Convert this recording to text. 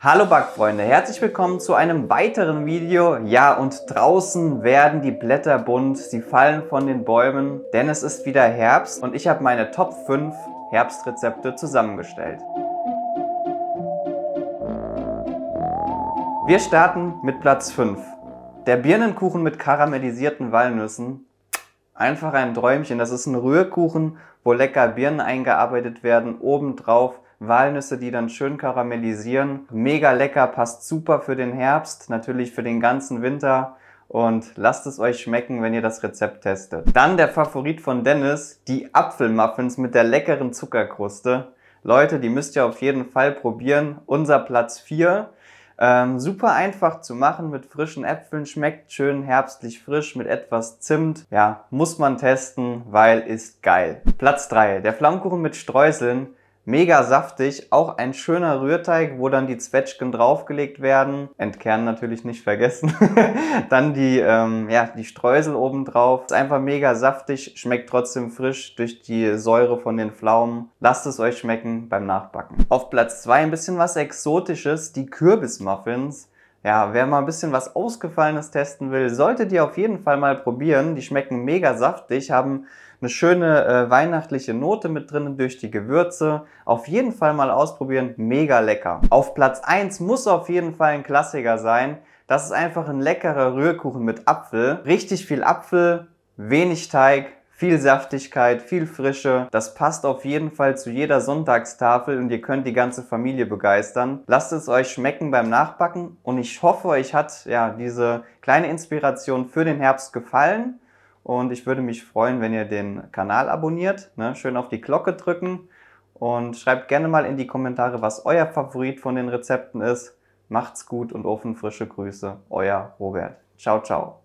Hallo Backfreunde, herzlich willkommen zu einem weiteren Video. Ja, und draußen werden die Blätter bunt, sie fallen von den Bäumen, denn es ist wieder Herbst und ich habe meine Top 5 Herbstrezepte zusammengestellt. Wir starten mit Platz 5. Der Birnenkuchen mit karamellisierten Walnüssen. Einfach ein Träumchen, das ist ein Rührkuchen, wo lecker Birnen eingearbeitet werden, obendrauf Walnüsse, die dann schön karamellisieren. Mega lecker, passt super für den Herbst, natürlich für den ganzen Winter. Und lasst es euch schmecken, wenn ihr das Rezept testet. Dann der Favorit von Dennis, die Apfelmuffins mit der leckeren Zuckerkruste. Leute, die müsst ihr auf jeden Fall probieren. Unser Platz 4. Ähm, super einfach zu machen mit frischen Äpfeln, schmeckt schön herbstlich frisch mit etwas Zimt. Ja, muss man testen, weil ist geil. Platz 3. Der Flammkuchen mit Streuseln. Mega saftig, auch ein schöner Rührteig, wo dann die Zwetschgen draufgelegt werden. Entkernen natürlich nicht vergessen. dann die, ähm, ja, die Streusel obendrauf. Ist einfach mega saftig, schmeckt trotzdem frisch durch die Säure von den Pflaumen. Lasst es euch schmecken beim Nachbacken. Auf Platz 2 ein bisschen was Exotisches, die Kürbismuffins. Ja, wer mal ein bisschen was Ausgefallenes testen will, sollte die auf jeden Fall mal probieren. Die schmecken mega saftig, haben eine schöne äh, weihnachtliche Note mit drinnen durch die Gewürze. Auf jeden Fall mal ausprobieren, mega lecker. Auf Platz 1 muss auf jeden Fall ein Klassiker sein. Das ist einfach ein leckerer Rührkuchen mit Apfel. Richtig viel Apfel, wenig Teig, viel Saftigkeit, viel Frische. Das passt auf jeden Fall zu jeder Sonntagstafel und ihr könnt die ganze Familie begeistern. Lasst es euch schmecken beim Nachbacken und ich hoffe, euch hat ja diese kleine Inspiration für den Herbst gefallen. Und ich würde mich freuen, wenn ihr den Kanal abonniert. Ne? Schön auf die Glocke drücken. Und schreibt gerne mal in die Kommentare, was euer Favorit von den Rezepten ist. Macht's gut und ofenfrische Grüße. Euer Robert. Ciao, ciao.